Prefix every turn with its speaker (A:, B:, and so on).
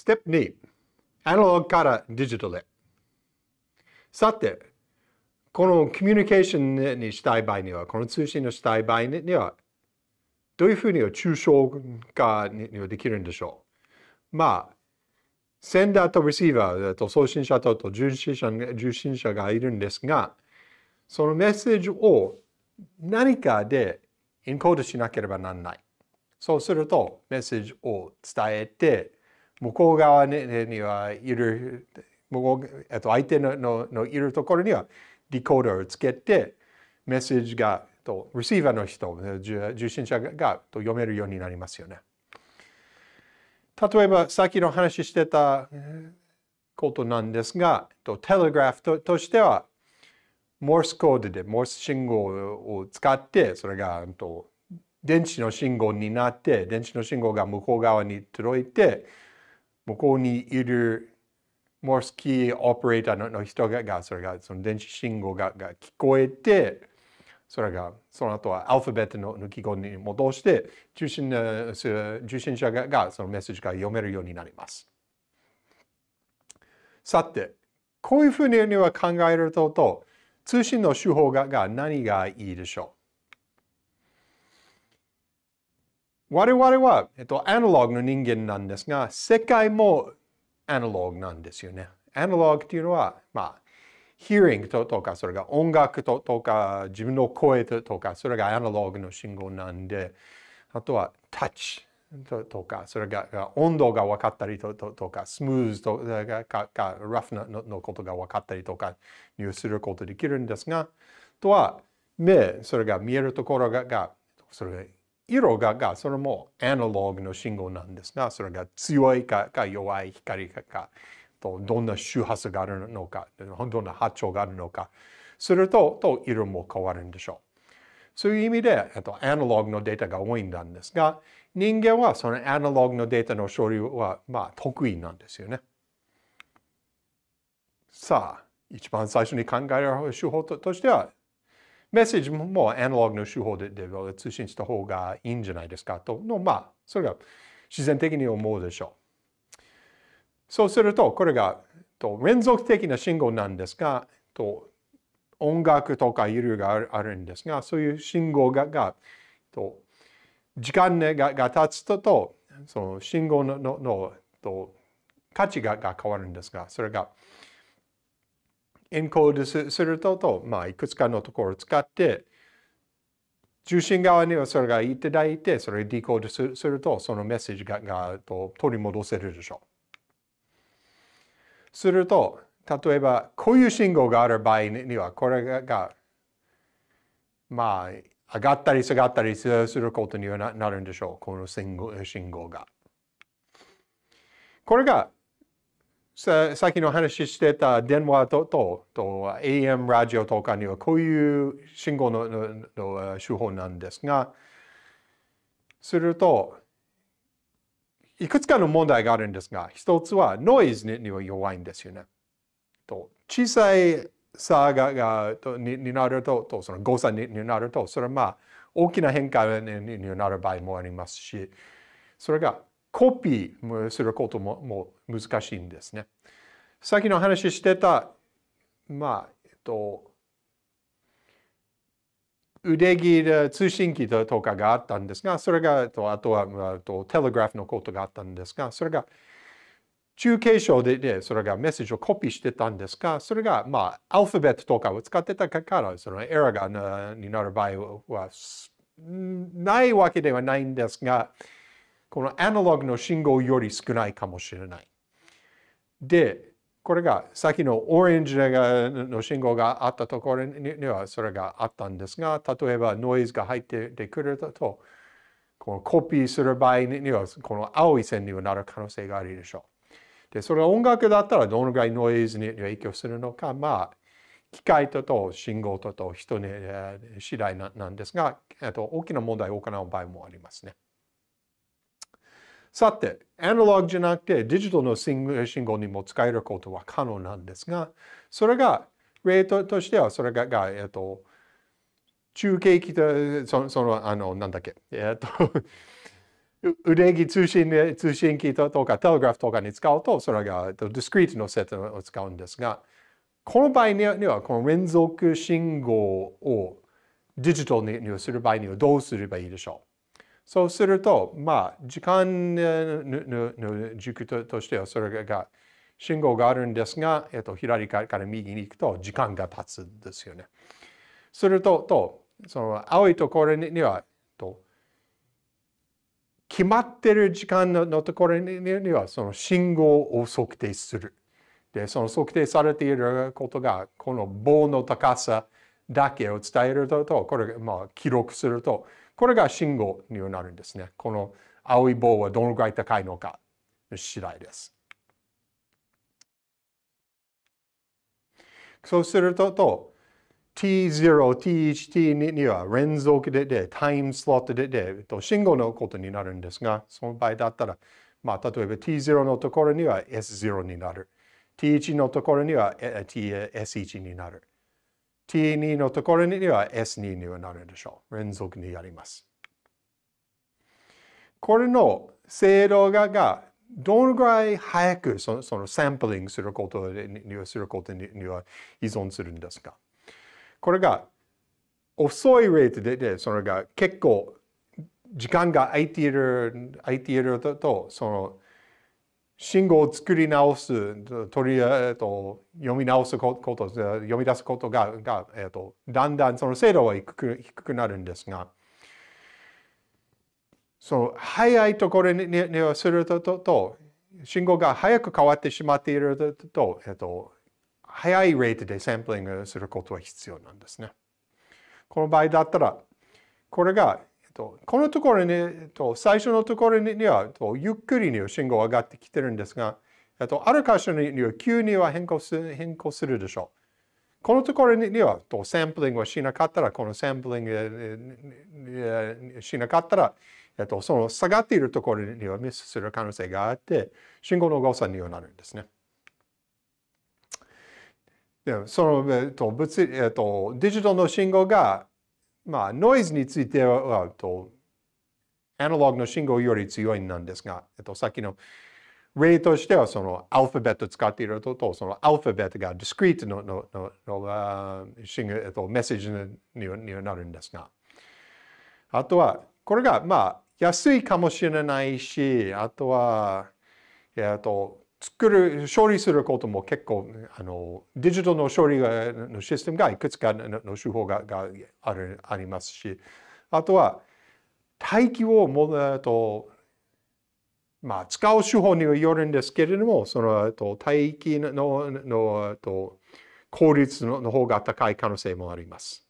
A: ステップ2、アナログからデジタルへ。さて、このコミュニケーションにしたい場合には、この通信をしたい場合には、どういうふうに抽象化にはできるんでしょうまあ、センダーとレシーバーと送信者と受信者受信者がいるんですが、そのメッセージを何かでエンコードしなければならない。そうすると、メッセージを伝えて、向こう側にはいる向こう、えっと、相手のののいるところにはリコーダーをつけてメッセージがとレシーバーの人受信者がと読めるようになりますよね。例えばさっきの話してたことなんですがテレグラフととしてはモースコードでモース信号を使ってそれが電子の信号になって電子の信号が向こう側に届いて向こうにいるモースキーオペレーターの人が、それが、その電子信号がが聞こえて、それが、その後はアルファベットの記号に戻して、受信受信者ががそのメッセージが読めるようになります。さて、こういうふうには考えると、通信の手法がが何がいいでしょう我々は、えっと、アナログの人間なんですが、世界もアナログなんですよね。アナログっていうのは、まあ、ヒーリングとか、それが音楽とか、自分の声とか、それがアナログの信号なんで、あとはタッチとか、それが温度が分かったりとか、スムーズとか、かラフなのことが分かったりとか、入することできるんですが、あとは目、それが見えるところが、それ色ががそれもアナログの信号なんですがそれが強いかか弱い光かかとどんな周波数があるのかどんな波長があるのかするとと色も変わるんでしょうそういう意味でとアナログのデータが多いんですが人間はそのアナログのデータの処理はまあ得意なんですよねさあ一番最初に考える手法としてはメッセージもアナログの手法で通信した方がいいんじゃないですかとの、まあ、それが自然的に思うでしょう。そうすると、これが連続的な信号なんですが、音楽とか揺いがあるんですが、そういう信号が、が時間がが経つと、その信号ののの価値がが変わるんですが、それがエンコードするとと、まあ、いくつかのところを使って、中心側にはそれがいただいて、それをディコードすると、そのメッセージががと取り戻せるでしょう。すると、例えば、こういう信号がある場合には、これが、まあ、上がったり下がったりすることにはなるんでしょう。この信号信号が。これがささっきの話してた電話ととと AM ラジオとかにはこういう信号ののの手法なんですがするといくつかの問題があるんですが一つはノイズには弱いんですよね。と小さい差ががとにになるととその誤差にになるとそれはまあ大きな変化にになる場合もありますしそれがコピーすることも難しいんですね。さっきの話してた、まあ、えっと、腕切り通信機とかがあったんですが、それが、とあとはとテレグラフのことがあったんですが、それが中継所で、ね、それがメッセージをコピーしてたんですが、それが、まあ、アルファベットとかを使ってたから、そのエラーがになる場合はないわけではないんですが、このアナログの信号より少ないかもしれない。で、これがさっきのオレンジの信号があったところにはそれがあったんですが、例えばノイズが入ってくると、このコピーする場合にはこの青い線にはなる可能性があるでしょう。で、それは音楽だったらどのぐらいノイズに影響するのか、まあ、機械とと信号とと人に次第なんですが、あと大きな問題を行う場合もありますね。さて、アナログじゃなくてデジタルの信号にも使えることは可能なんですが、それが、例としてはそれが、がえっと、中継機と、その、そのあの、なんだっけ、えっと腕着 通信通信機とかテレグラフとかに使うと、それがディスクリートのセットを使うんですが、この場合には、この連続信号をデジタルにする場合にはどうすればいいでしょうそうすると、まあ、時間の軸としてはそれが信号があるんですが、えっと、左から右に行くと時間が経つんですよね。すると、とその青いところにはと決まってる時間のところにはその信号を測定する。で、その測定されていることがこの棒の高さだけを伝えると、これまあ記録すると、これが信号になるんですね。この青い棒はどのぐらい高いのか次第です。そうすると、T0、T1、T2 には連続でで、タイムスロットでで、信号のことになるんですが、その場合だったら、まあ、例えば T0 のところには S0 になる。T1 のところには S1 になる。t2 のところには s2 にはなるでしょう。連続にやります。これの精度ががどのぐらい早くそのそのサンプリングすることにはすることには依存するんですかこれが遅いレートででそれが結構時間が空いている空いているとその信号を作り直す、取り、えっと、読み直すこと、読み出すことが、がえっと、だんだんその精度は低く低くなるんですが、その早いところににはするとと、信号が早く変わってしまっていると、えっと、早いレートでサンプリングすることは必要なんですね。この場合だったら、これがと、このところに、と最初のところにはとゆっくりに信号が上がってきてるんですが、とある箇所には急には変更する変更するでしょう。このところにはとサンプリングをしなかったら、このサンプリングしなかったら、えっと、その下がっているところにはミスする可能性があって、信号の誤差にはなるんですね。でその、えっと物えっと、デジタルの信号がまあ、ノイズについては、とアナログの信号より強いなんですが、えっと、さっきの例としては、そのアルファベット使っているとと、そのアルファベットがディスクリートのののの信号、えっと、メッセージにになるんですが。あとは、これが、まあ、安いかもしれないし、あとは、えっと、作る、処理することも結構、あの、デジタルの処理がのシステムがいくつかの手法ががあるありますし、あとは、大気をもと、まあ、使う手法によるんですけれども、その、と大気の、の、の、と、効率のの方が高い可能性もあります。